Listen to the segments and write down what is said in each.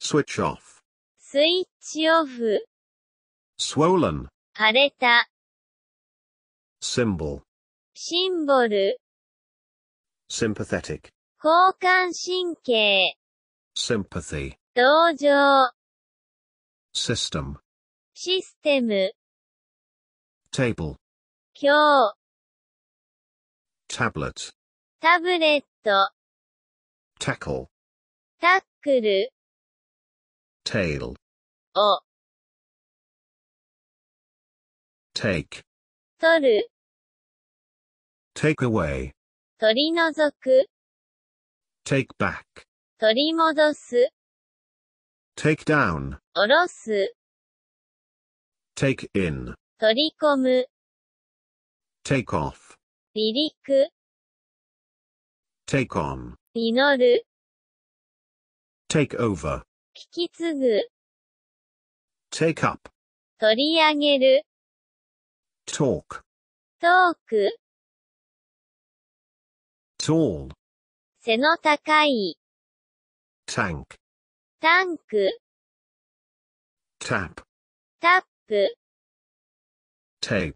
switch off, switch off. swollen, 腫れた、symbol, シンボル、sympathetic, 交換神経、sympathy, 同情、system, システム、table, 今日、tablet, タブレット、tackle, タックル、Tail. Uh. Take. 取る Take away. 取り除く Take back. 取り戻す Take down. 下ろす Take in. 取り込む Take off. 離陸 Take on. 祈る Take over. 引き継ぐ、take up, 取り上げる、talk, トーク、tall, 背の高い、tank, タンク、tap, タップ、tape,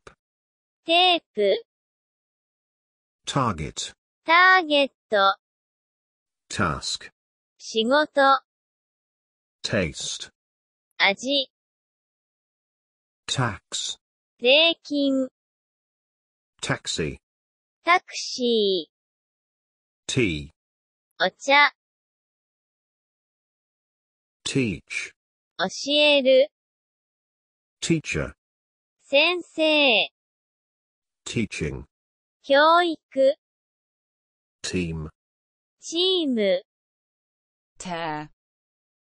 テープ、target, ターゲット、task, 仕事、taste 味 tax 税金 taxi タクシー tea お茶 teach 教える teacher 先生 teaching 教育 team チーム tear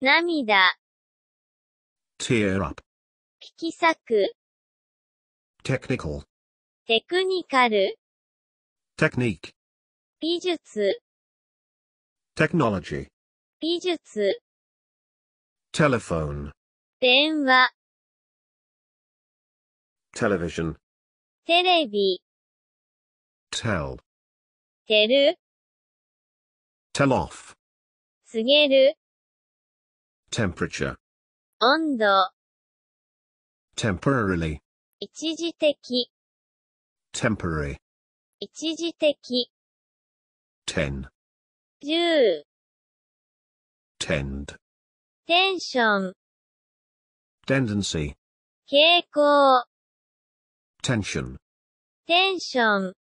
涙 tear up, 引き裂く technical, テクニカル technique, 美術 technology, 美術 telephone, 電話 television, テレビ tell, てる tell off, 告げる temperature 温度 temporarily 一時的 temporary 一時的 ten 10 tend Tension. tendency 傾向 tension テンション